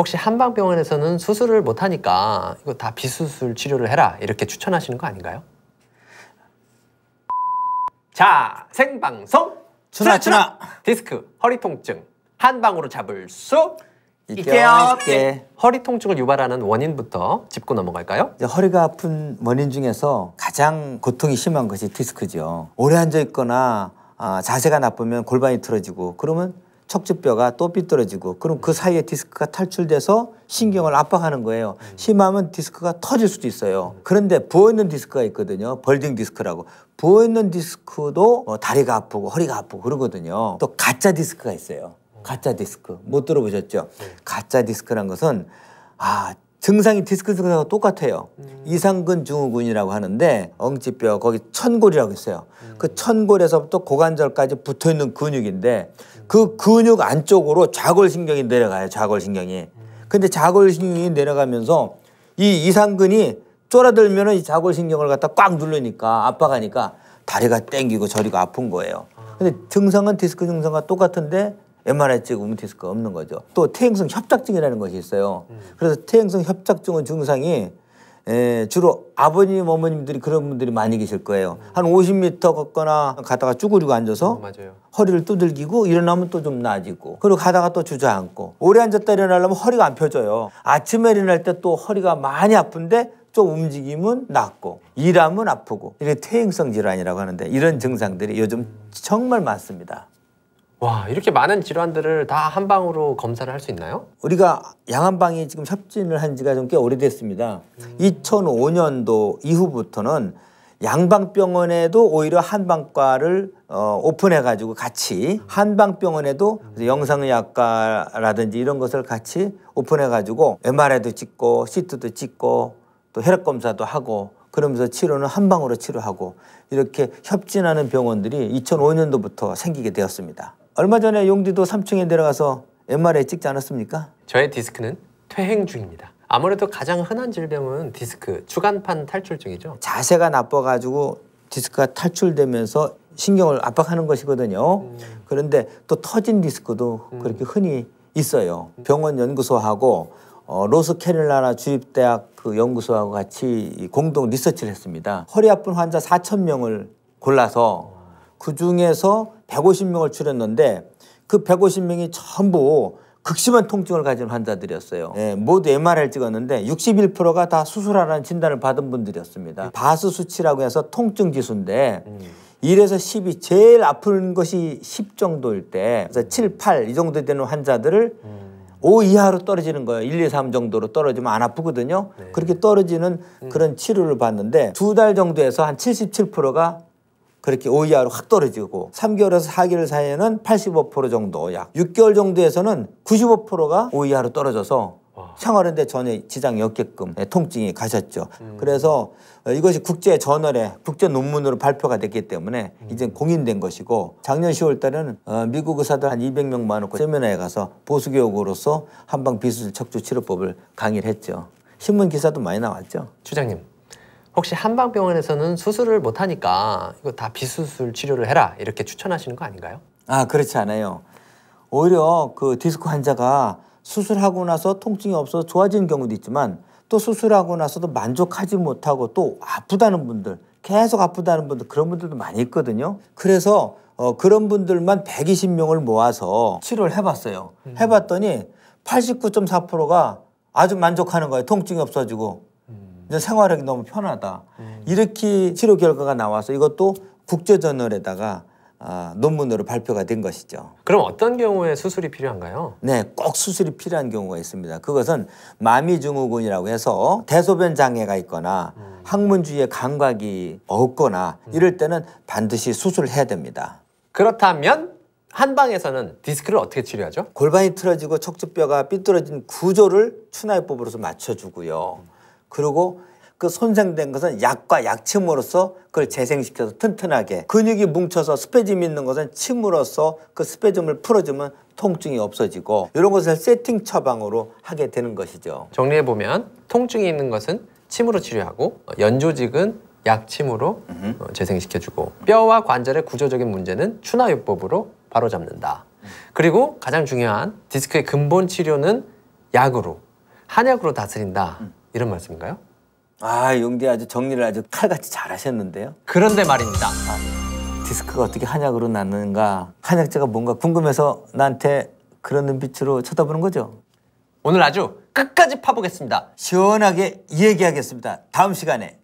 혹시 한방병원에서는 수술을 못하니까 이거 다 비수술 치료를 해라 이렇게 추천하시는 거 아닌가요? 자 생방송 추나 추나 디스크 허리 통증 한 방으로 잡을 수 있게요. 있게. 허리 통증을 유발하는 원인부터 짚고 넘어갈까요? 허리가 아픈 원인 중에서 가장 고통이 심한 것이 디스크죠. 오래 앉아 있거나 아, 자세가 나쁘면 골반이 틀어지고 그러면 척추뼈가 또 삐뚤어지고 그럼 그 음. 사이에 디스크가 탈출돼서 신경을 음. 압박하는 거예요. 음. 심하면 디스크가 터질 수도 있어요. 그런데 부어있는 디스크가 있거든요. 벌딩 디스크라고. 부어있는 디스크도 뭐 다리가 아프고 허리가 아프고 그러거든요. 또 가짜 디스크가 있어요. 가짜 디스크. 못 들어보셨죠? 네. 가짜 디스크란 것은 아, 증상이 디스크 증상과 똑같아요. 음. 이상근 증후군이라고 하는데 엉치뼈 거기 천골이라고 있어요. 그 음. 그 천골에서부터 고관절까지 붙어 있는 근육인데 그 근육 안쪽으로 좌골신경이 내려가요. 좌골신경이. 근데 좌골신경이 내려가면서 이 이상근이 쫄아들면 이 좌골신경을 갖다 꽉 누르니까 아파가니까 다리가 땡기고 저리가 아픈 거예요. 근데 증상은 디스크 증상과 똑같은데 MRI 찍으면 디스크가 없는 거죠. 또 퇴행성 협착증이라는 것이 있어요. 그래서 퇴행성 협착증은 증상이 예, 주로 아버님 어머님들이 그런 분들이 많이 계실 거예요. 음. 한 50m 걷거나 가다가 쭈그리고 앉아서 어, 허리를 두들기고 일어나면 또 좀 나아지고 그리고 가다가 또 주저앉고 오래 앉았다 일어나려면 허리가 안 펴져요. 아침에 일어날 때 또 허리가 많이 아픈데 좀 움직임은 낫고 일하면 아프고 이게 퇴행성 질환이라고 하는데 이런 증상들이 요즘 정말 많습니다. 와 이렇게 많은 질환들을 다 한 방으로 검사를 할 수 있나요? 우리가 양한방이 지금 협진을 한 지가 좀 꽤 오래됐습니다. 음. 2005년도 이후부터는 양방병원에도 오히려 한방과를 어, 오픈해가지고 같이 한방병원에도 영상의학과라든지 이런 것을 같이 오픈해가지고 MRI도 찍고 CT도 찍고 또 혈액검사도 하고 그러면서 치료는 한방으로 치료하고 이렇게 협진하는 병원들이 2005년도부터 생기게 되었습니다. 얼마 전에 용디도 3층에 내려가서 MRI 찍지 않았습니까? 저의 디스크는 퇴행 중입니다. 아무래도 가장 흔한 질병은 디스크, 주간판 탈출증이죠. 자세가 나빠가지고 디스크가 탈출되면서 신경을 압박하는 것이거든요. 음. 그런데 또 터진 디스크도 음. 그렇게 흔히 있어요. 병원 연구소하고 어, 로스 캐롤라나 주립대학 그 연구소하고 같이 공동 리서치를 했습니다. 허리 아픈 환자 4천 명을 골라서 그 중에서 150명을 줄였는데 그 150명이 전부 극심한 통증을 가진 환자들이었어요. 네, 모두 MRI를 찍었는데 61%가 다 수술하라는 진단을 받은 분들이었습니다. 예. 바스 수치라고 해서 통증 지수인데 음. 1에서 10이 제일 아픈 것이 10 정도일 때 그래서 7, 8 이 정도 되는 환자들을 음. 5 이하로 떨어지는 거예요. 1, 2, 3 정도로 떨어지면 안 아프거든요. 네. 그렇게 떨어지는 음. 그런 치료를 받는데 두 달 정도에서 한 77%가 그렇게 o 이하이확 떨어지고 3개월에서 4개월 사이에는 85% 정도 약 6개월 정도에서는 95%가 o 이하로 떨어져서 생활인데 전혀 지장이 없게끔 예, 통증이 가셨죠. 음. 그래서 어, 이것이 국제 저널에 국제 논문으로 발표가 됐기 때문에 음. 이제 공인된 것이고 작년 10월 달에는 어, 미국 의사들 한 200명만 놓고 세미나에 가서 보수 교육으로서 한방 비수술 척추 치료법을 강의를 했죠. 신문 기사도 많이 나왔죠. 추장님 혹시 한방병원에서는 수술을 못하니까 이거 다 비수술 치료를 해라 이렇게 추천하시는 거 아닌가요? 아 그렇지 않아요. 오히려 그 디스크 환자가 수술하고 나서 통증이 없어서 좋아지는 경우도 있지만 또 수술하고 나서도 만족하지 못하고 또 아프다는 분들 계속 아프다는 분들 그런 분들도 많이 있거든요. 그래서 어, 그런 분들만 120명을 모아서 치료를 해봤어요. 음. 해봤더니 89.4%가 아주 만족하는 거예요. 통증이 없어지고 이제 생활하기 너무 편하다. 음. 이렇게 치료 결과가 나와서 이것도 국제저널에다가 아, 논문으로 발표가 된 것이죠. 그럼 어떤 경우에 수술이 필요한가요? 네, 꼭 수술이 필요한 경우가 있습니다. 그것은 마미증후군이라고 해서 대소변 장애가 있거나 음. 항문주위에 감각이 없거나 이럴 때는 반드시 수술을 해야 됩니다. 그렇다면 한방에서는 디스크를 어떻게 치료하죠? 골반이 틀어지고 척추뼈가 삐뚤어진 구조를 추나요법으로서 맞춰주고요. 음. 그리고 그손상된 것은 약과 약침으로써 그걸 재생시켜서 튼튼하게 근육이 뭉쳐서 스페짐 있는 것은 침으로써 그 스페짐을 풀어주면 통증이 없어지고 이런 것을 세팅 처방으로 하게 되는 것이죠. 정리해보면 통증이 있는 것은 침으로 치료하고 어, 연조직은 약침으로 음 재생시켜주고 뼈와 관절의 구조적인 문제는 추나요법으로 바로잡는다. 그리고 가장 중요한 디스크의 근본 치료는 약으로 한약으로 다스린다. 음. 이런 말씀인가요? 아 용디 아주 정리를 아주 칼같이 잘하셨는데요. 그런데 말입니다. 아, 디스크가 어떻게 한약으로 낫는가 한약재가 뭔가 궁금해서 나한테 그런 눈빛으로 쳐다보는 거죠. 오늘 아주 끝까지 파보겠습니다. 시원하게 얘기하겠습니다. 다음 시간에